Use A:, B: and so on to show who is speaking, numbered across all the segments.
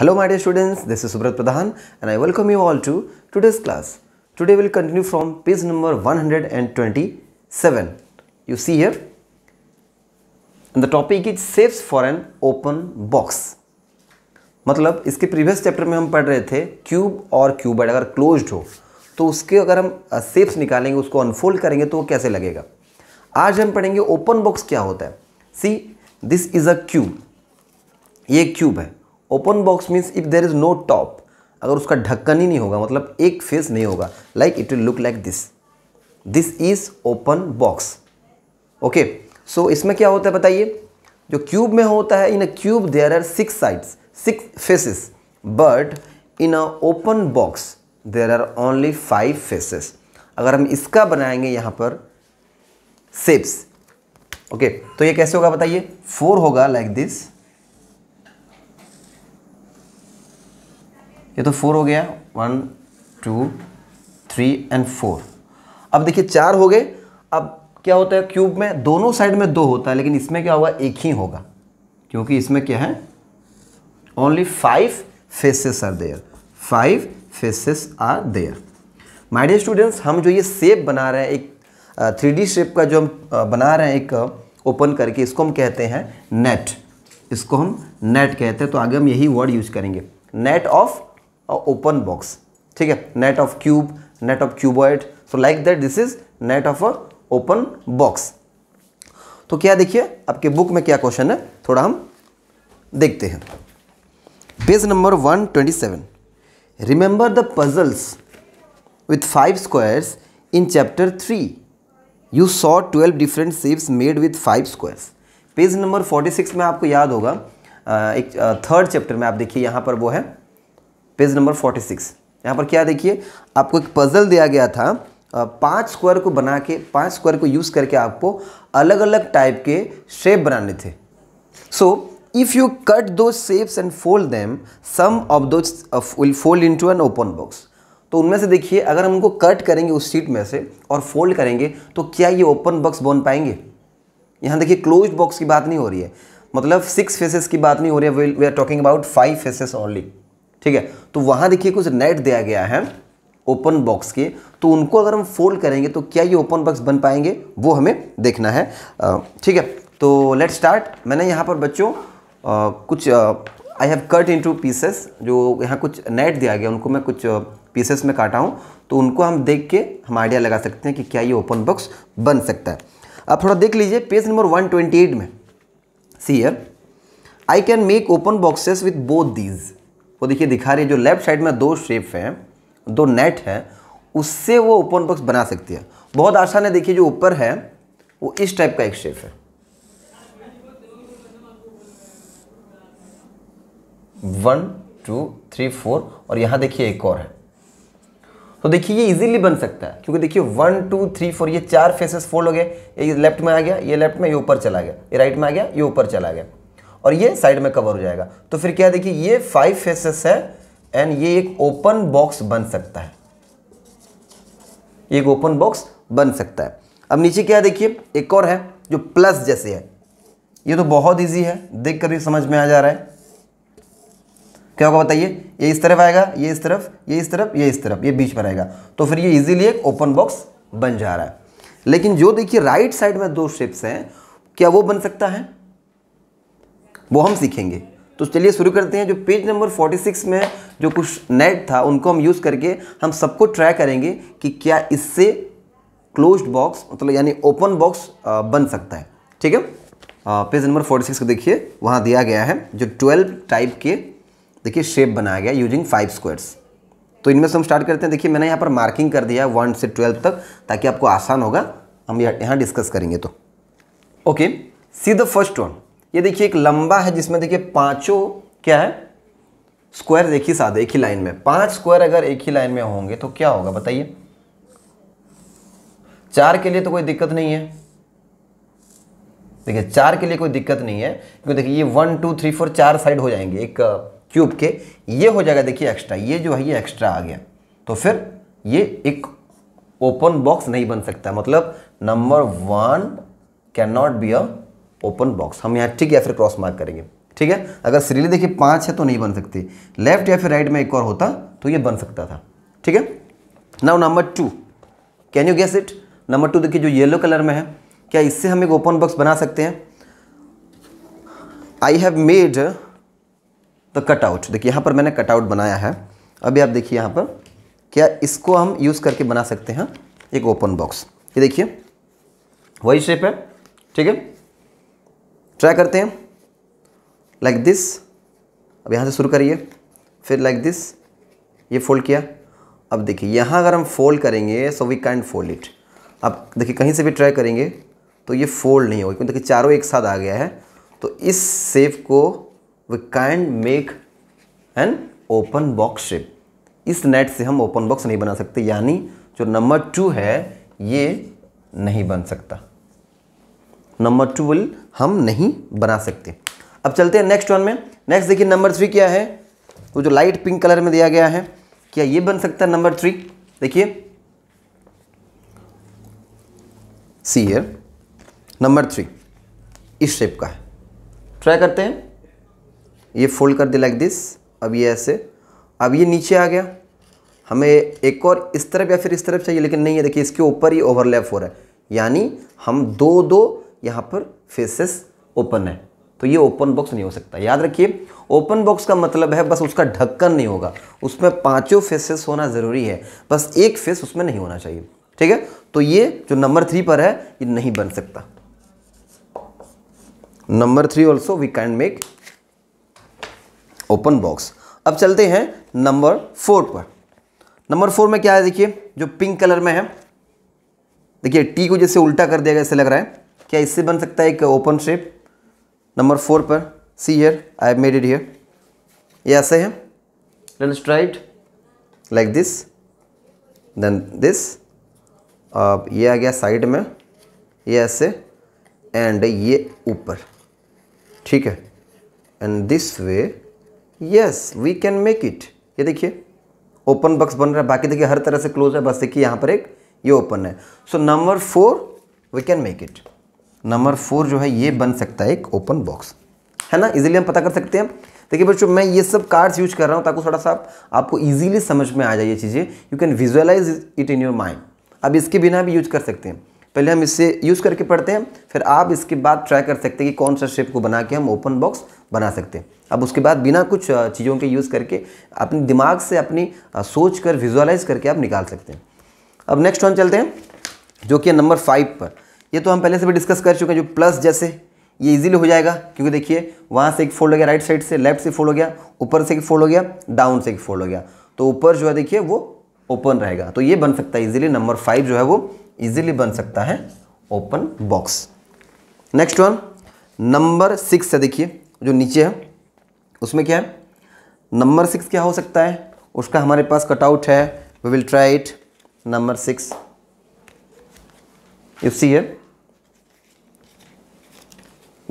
A: Hello my dear students this is Subrat Pradhan and I welcome you all to today's class today will continue from page number 127 you see here and the topic is saves for an open box मतलब इसके previous chapter में हम पढ़ रहे थे cube और cuboid अगर closed हो तो उसके अगर हम सेप्स निकालेंगे उसको अनफोल्ड करेंगे तो वो कैसे लगेगा आज हम पढ़ेंगे ओपन बॉक्स क्या होता है see this is a cube ये क्यूब है open box means if there is no top अगर उसका ढक्कन ही नहीं होगा मतलब एक फेस नहीं होगा like it will look like this this is open box okay so इसमें क्या होता है बताइए जो क्यूब में होता है in a cube there are six sides six faces but in a open box there are only five faces अगर हम इसका बनाएंगे यहाँ पर सेप्स ओके okay, तो ये कैसे होगा बताइए फोर होगा लाइक like दिस ये तो फोर हो गया one two three and four अब देखिए चार हो गए अब क्या होता है क्यूब में दोनों साइड में दो होता है लेकिन इसमें क्या होगा एक ही होगा क्योंकि इसमें क्या है only five faces are there five faces are there my dear students हम जो ये शेप बना रहे हैं एक थ्री डी शेप का जो हम बना रहे हैं एक ओपन करके इसको हम कहते हैं नेट इसको हम नेट कहते हैं तो आगे हम यही वर्ड यूज करेंगे नेट ऑफ ओपन बॉक्स ठीक है net of cube net of cuboid so like that this is net of a open box तो क्या देखिए आपके बुक में क्या क्वेश्चन है थोड़ा हम देखते हैं page number 127 remember the puzzles with five squares in chapter three you saw twelve different shapes made with five squares page number 46 में आपको याद होगा एक थर्ड चैप्टर में आप देखिए यहाँ पर वो है पेज नंबर फोर्टी सिक्स यहाँ पर क्या देखिए आपको एक पजल दिया गया था पांच स्क्वायर को बना के पांच स्क्वायर को यूज़ करके आपको अलग अलग टाइप के शेप बनाने थे so if you cut those shapes and fold them some of those will fold into an open box तो उनमें से देखिए अगर हम उनको कट करेंगे उस शीट में से और फोल्ड करेंगे तो क्या ये ओपन बॉक्स बन पाएंगे यहाँ देखिए क्लोज बॉक्स की बात नहीं हो रही है मतलब सिक्स फेसेस की बात नहीं हो रही है we are talking about five faces only ठीक है तो वहाँ देखिए कुछ नेट दिया गया है ओपन बॉक्स के तो उनको अगर हम फोल्ड करेंगे तो क्या ये ओपन बॉक्स बन पाएंगे वो हमें देखना है ठीक है तो लेट स्टार्ट मैंने यहाँ पर बच्चों कुछ I have cut in two pieces जो यहाँ कुछ नेट दिया गया उनको मैं कुछ पीसेस में काटा हूँ तो उनको हम देख के हम आइडिया लगा सकते हैं कि क्या ये ओपन बॉक्स बन सकता है अब थोड़ा देख लीजिए पेज नंबर 128 में see I can make open boxes with both these वो देखिए दिखा रही है जो लेफ्ट साइड में दो शेप हैं दो नेट हैं उससे वो ओपन बॉक्स बना सकती है बहुत आसान है देखिए जो ऊपर है वो इस टाइप का एक शेप है वन टू थ्री फोर और यहाँ देखिए एक और है तो देखिए ये इजीली बन सकता है क्योंकि देखिए वन टू थ्री फोर ये चार फेसेस फोल्ड हो गए ये लेफ्ट में आ गया ये लेफ्ट में ये ऊपर चला गया ये राइट में आ गया ये ऊपर चला गया और ये साइड में कवर हो जाएगा तो फिर क्या देखिए ये फाइव फेसेस है एंड ये एक ओपन बॉक्स बन सकता है एक ओपन बॉक्स बन सकता है अब नीचे क्या देखिए एक और है जो प्लस जैसे है ये तो बहुत इजी है देख कर भी समझ में आ जा रहा है क्या होगा बताइए ये इस तरफ आएगा ये इस तरफ ये इस तरफ ये इस तरफ ये बीच में रहेगा तो फिर ये इजीली एक ओपन बॉक्स बन जा रहा है लेकिन जो देखिए राइट साइड में दो शेप्स हैं क्या वो बन सकता है वो हम सीखेंगे तो चलिए शुरू करते हैं जो पेज नंबर 46 में जो कुछ नेट था उनको हम यूज़ करके हम सबको ट्राई करेंगे कि क्या इससे क्लोज बॉक्स मतलब यानी ओपन बॉक्स बन सकता है ठीक है पेज नंबर 46 को देखिए वहाँ दिया गया है जो 12 टाइप के देखिए शेप बनाया गया यूजिंग फाइव स्क्वायर्स तो इनमें से हम स्टार्ट करते हैं देखिए मैंने यहाँ पर मार्किंग कर दिया है वन से ट्वेल्व तक ताकि आपको आसान होगा हम यहाँ डिस्कस करेंगे तो okay see the first one ये देखिए एक लंबा है जिसमें देखिए पांचों क्या है स्क्वायर देखिए साथ एक ही लाइन में पांच स्क्वायर अगर एक ही लाइन में होंगे तो क्या होगा बताइए चार के लिए तो कोई दिक्कत नहीं है देखिए चार के लिए कोई दिक्कत नहीं है क्योंकि देखिए ये वन टू थ्री फोर चार साइड हो जाएंगे एक क्यूब के ये हो जाएगा देखिए एक्स्ट्रा ये जो है ये एक्स्ट्रा आ गया तो फिर ये एक ओपन बॉक्स नहीं बन सकता मतलब number one cannot be a open box हम यहाँ टिक या फिर क्रॉस मार्क करेंगे ठीक है अगर सीरीली देखिए पाँच है तो नहीं बन सकती लेफ्ट या फिर राइट में एक और होता तो ये बन सकता था ठीक है now number two can you guess it number two देखिए जो येलो कलर में है क्या इससे हम एक ओपन बॉक्स बना सकते हैं I have made the cutout देखिए यहाँ पर मैंने कटआउट बनाया है अभी आप देखिए यहाँ पर क्या इसको हम यूज़ करके बना सकते हैं एक ओपन बॉक्स ये देखिए वही शेप है ठीक है ट्राई करते हैं लाइक दिस अब यहाँ से शुरू करिए फिर लाइक दिस ये फोल्ड किया अब देखिए यहाँ अगर हम फोल्ड करेंगे so we can't fold it अब देखिए कहीं से भी ट्राई करेंगे तो ये फोल्ड नहीं होगा क्योंकि देखिए चारों एक साथ आ गया है तो इस सेप को we can't make an open box shape इस नेट से हम ओपन बॉक्स नहीं बना सकते यानी जो नंबर टू है ये नहीं बन सकता नंबर टू विल हम नहीं बना सकते अब चलते हैं नेक्स्ट वन में नेक्स्ट देखिए नंबर थ्री क्या है वो जो लाइट पिंक कलर में दिया गया है क्या ये बन सकता है नंबर थ्री देखिए सी एयर नंबर थ्री इस शेप का है ट्राई करते हैं ये फोल्ड कर दे लाइक दिस अब ये ऐसे अब ये नीचे आ गया हमें एक और इस तरफ या फिर इस तरफ चाहिए लेकिन नहीं है देखिए इसके ऊपर ही ओवरलैप हो रहा है यानी हम दो दो यहाँ पर फेसेस ओपन है तो ये ओपन बॉक्स नहीं हो सकता याद रखिए ओपन बॉक्स का मतलब है बस उसका ढक्कन नहीं होगा उसमें पांचों फेसेस होना ज़रूरी है बस एक फेस उसमें नहीं होना चाहिए ठीक है तो ये जो नंबर थ्री पर है ये नहीं बन सकता number three also we can make open box अब चलते हैं नंबर फोर पर नंबर फोर में क्या है देखिए जो पिंक कलर में है देखिए टी को जैसे उल्टा कर दिया गया ऐसे लग रहा है क्या इससे बन सकता है एक ओपन शेप नंबर फोर पर see here I have made it here ये ऐसे है let straight like this then this अब ये आ गया साइड में ये ऐसे एंड ये ऊपर ठीक है and this way yes we can make it ये देखिए ओपन बॉक्स बन रहा है बाकी देखिए हर तरह से क्लोज है बस देखिए यहाँ पर एक ये ओपन है so number four we can make it number four जो है ये बन सकता है एक ओपन बॉक्स है ना इजीली हम पता कर सकते हैं देखिए बच्चों मैं ये सब कार्ड्स यूज कर रहा हूँ ताकि थोड़ा सा आपको इजीली समझ में आ जाए ये चीज़ें you can visualise it in your mind अब इसके बिना भी यूज कर सकते हैं पहले हम इससे यूज़ करके पढ़ते हैं फिर आप इसके बाद ट्राई कर सकते हैं कि कौन सा शेप को बना के हम ओपन बॉक्स बना सकते हैं अब उसके बाद बिना कुछ चीज़ों के यूज़ करके अपने दिमाग से अपनी सोच कर विजुअलाइज करके आप निकाल सकते हैं अब नेक्स्ट वन चलते हैं जो कि नंबर फाइव पर ये तो हम पहले से भी डिस्कस कर चुके हैं जो प्लस जैसे ये इजीली हो जाएगा क्योंकि देखिए वहाँ से एक फोल्ड हो गया राइट साइड से लेफ्ट से फोल्ड हो गया ऊपर से एक फोल्ड हो गया डाउन से एक फोल्ड हो गया तो ऊपर जो है देखिए वो ओपन रहेगा तो ये बन सकता है इजिली नंबर फाइव जो है वो ईजिली बन सकता है open box next one number six है देखिए जो नीचे है उसमें क्या है नंबर सिक्स क्या हो सकता है उसका हमारे पास कटआउट है we will try it number six you see है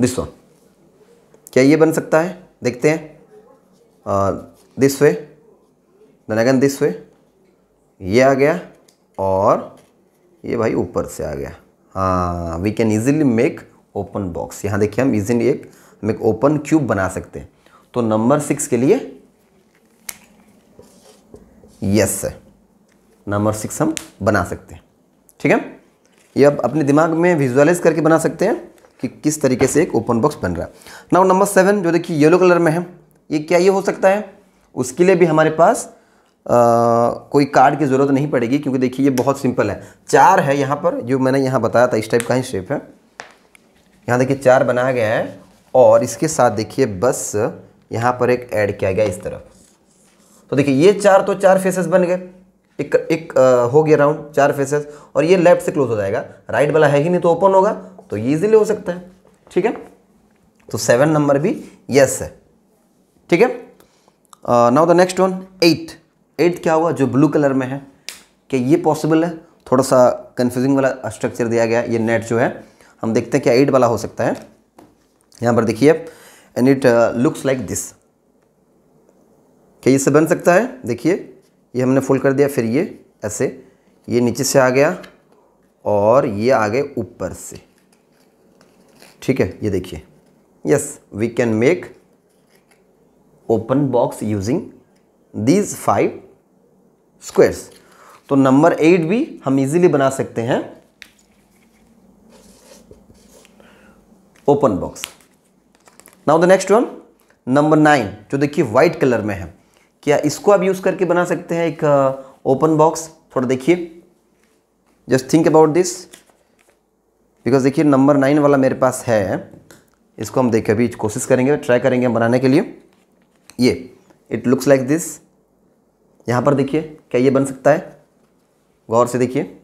A: दिस वन क्या ये बन सकता है देखते हैं this way then this way ये आ गया और ये भाई ऊपर से आ गया हाँ we can easily make open box यहाँ देखिए हम इजिली एक एक ओपन क्यूब बना सकते हैं तो नंबर सिक्स के लिए यस सर नंबर सिक्स हम बना सकते हैं ठीक है ये आप अपने दिमाग में विजुअलाइज करके बना सकते हैं कि किस तरीके से एक ओपन बॉक्स बन रहा है नाउ नंबर सेवन जो देखिए येलो कलर में है ये क्या ये हो सकता है उसके लिए भी हमारे पास आ, कोई कार्ड की ज़रूरत नहीं पड़ेगी क्योंकि देखिए ये बहुत सिंपल है चार है यहाँ पर जो मैंने यहाँ बताया था इस टाइप का ही शेप है यहाँ देखिए चार बनाया गया है और इसके साथ देखिए बस यहाँ पर एक ऐड किया गया इस तरफ तो देखिए ये चार तो चार फेसेस बन गए एक एक आ, हो गया राउंड चार फेसेस और ये लेफ्ट से क्लोज हो जाएगा राइट वाला है ही नहीं तो ओपन होगा तो ये इजीली हो सकता है ठीक है तो सेवन नंबर भी यस है ठीक है now the next one eight eight क्या हुआ जो ब्लू कलर में है कि ये पॉसिबल है थोड़ा सा कन्फ्यूजिंग वाला स्ट्रक्चर दिया गया ये नेट जो है हम देखते हैं क्या एट वाला हो सकता है यहाँ पर देखिए and it looks like this क्या इससे बन सकता है देखिए ये हमने फुल कर दिया फिर ये ऐसे ये नीचे से आ गया और ये आ गए ऊपर से ठीक है ये देखिए yes we can make open box using these five squares तो नंबर एट भी हम इजीली बना सकते हैं open box now the next one number nine जो देखिए व्हाइट कलर में है क्या इसको आप यूज़ करके बना सकते हैं एक ओपन uh, बॉक्स थोड़ा देखिए just think about this because देखिए नंबर नाइन वाला मेरे पास है इसको हम देखें अभी कोशिश करेंगे ट्राई करेंगे बनाने के लिए ये इट लुक्स लाइक दिस यहाँ पर देखिए क्या ये बन सकता है गौर से देखिए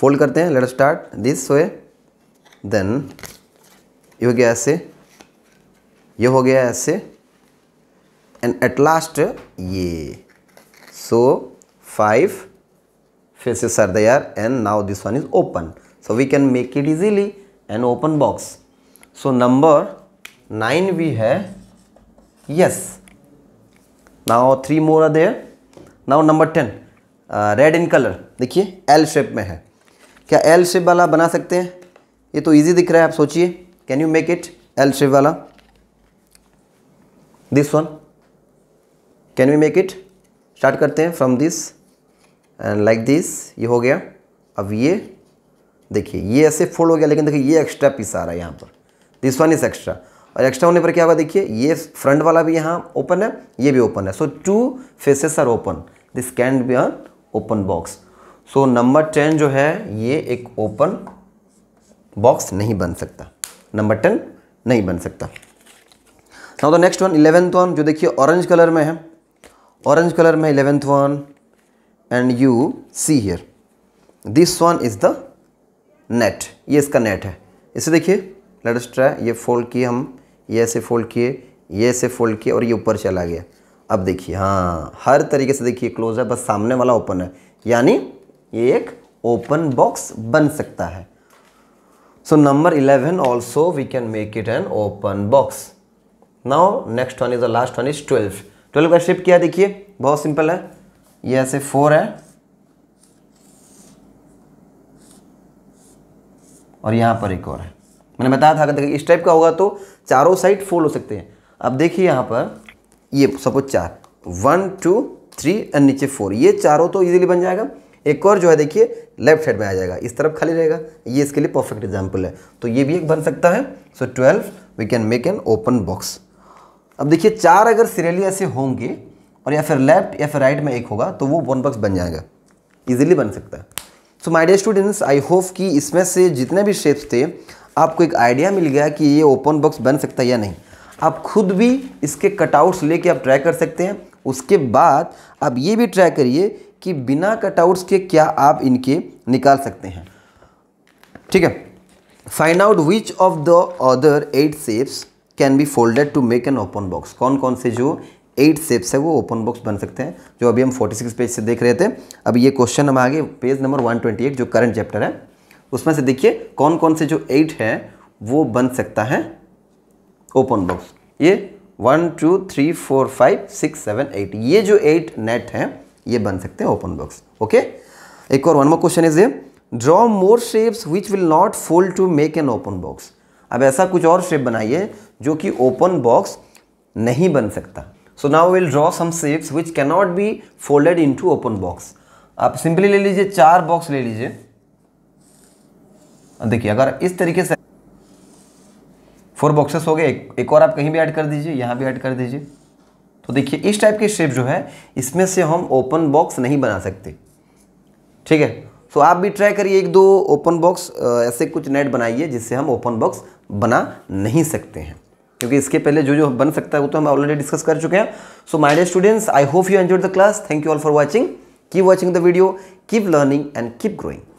A: फोल्ड करते हैं let start this way then ये हो गया ऐसे ये हो गया ऐसे एंड एट लास्ट ये so five faces are there and now this one is open So we can make it easily an open box. So number 9 we have yes. Now 3 more are there. Now number 10 red in colour देखिए L shape में है क्या L shape वाला बना सकते हैं ये तो इजी दिख रहा है आप सोचिए can you make it L shape वाला this one can you make it start करते हैं from this end like this ये हो गया अब ये देखिए ये ऐसे फोल्ड हो गया लेकिन देखिए ये एक्स्ट्रा पीस आ रहा है यहाँ पर दिस वन इज़ एक्स्ट्रा और एक्स्ट्रा होने पर क्या होगा देखिए ये फ्रंट वाला भी यहाँ ओपन है ये भी ओपन है so two faces are open this can be on open box so number ten जो है ये एक ओपन बॉक्स नहीं बन सकता नंबर टेन नहीं बन सकता now the next one eleventh one जो देखिए ऑरेंज कलर में है ऑरेंज कलर में eleventh one and you see here this one is the net ये इसका नेट है इसे देखिए लेटेस्ट ट्राई ये फोल्ड किए हम ये ऐसे फोल्ड किए ये ऐसे फोल्ड किए और ये ऊपर चला गया अब देखिए हाँ हर तरीके से देखिए क्लोज है बस सामने वाला ओपन है यानी ये एक ओपन बॉक्स बन सकता है so number eleven also we can make it an open box now next one is the last one is twelve twelve का शिप किया देखिए बहुत सिंपल है ये ऐसे फोर है और यहाँ पर एक और है मैंने बताया था अगर देखिए इस टाइप का होगा तो चारों साइड फोल्ड हो सकते हैं अब देखिए यहाँ पर ये सपोज चार वन टू थ्री एंड नीचे फोर ये चारों तो इजीली बन जाएगा एक और जो है देखिए लेफ्ट साइड में आ जाएगा इस तरफ खाली रहेगा ये इसके लिए परफेक्ट एग्जाम्पल है तो ये भी एक बन सकता है so twelve we can make an open box अब देखिए चार अगर सीरियली ऐसे होंगे और या फिर लेफ्ट या फिर राइट में एक होगा तो वो वन बॉक्स बन जाएगा ईजिली बन सकता है so my dear students I hope कि इसमें से जितने भी शेप्स थे आपको एक आइडिया मिल गया कि ये ओपन बॉक्स बन सकता है या नहीं आप खुद भी इसके कटआउट्स लेके आप ट्राई कर सकते हैं उसके बाद आप ये भी ट्राई करिए कि बिना कटआउट्स के क्या आप इनके निकाल सकते हैं ठीक है find out which of the other eight shapes can be folded to make an open box कौन कौन से जो एट सेप्स है वो ओपन बुक्स बन सकते हैं जो अभी हम 46 पेज से देख रहे थे अब ये क्वेश्चन हम आगे पेज नंबर 128 जो करंट चैप्टर है उसमें से देखिए कौन कौन से जो एट है वो बन सकता है ओपन बुक्स ये one two three four five six seven eight ये जो एट नेट हैं ये बन सकते हैं ओपन बुक्स ओके एक और वन मोर क्वेश्चन इज ये draw more shapes which will not fold to make an open box अब ऐसा कुछ और शेप बनाइए जो कि ओपन बॉक्स नहीं बन सकता so now will draw some shapes which cannot be folded into open box आप सिंपली ले लीजिए चार बॉक्स ले लीजिए देखिए अगर इस तरीके से फोर बॉक्सेस हो गए एक, एक और आप कहीं भी ऐड कर दीजिए यहाँ भी ऐड कर दीजिए तो देखिए इस टाइप के शेप जो है इसमें से हम ओपन बॉक्स नहीं बना सकते ठीक है तो आप भी ट्राई करिए एक दो ओपन बॉक्स ऐसे कुछ नेट बनाइए जिससे हम ओपन बॉक्स बना नहीं सकते हैं क्योंकि इसके पहले जो जो बन सकता है वो तो हम ऑलरेडी डिस्कस कर चुके हैं so my dear students I hope you enjoy the class thank you all for watching keep watching the video keep learning and keep growing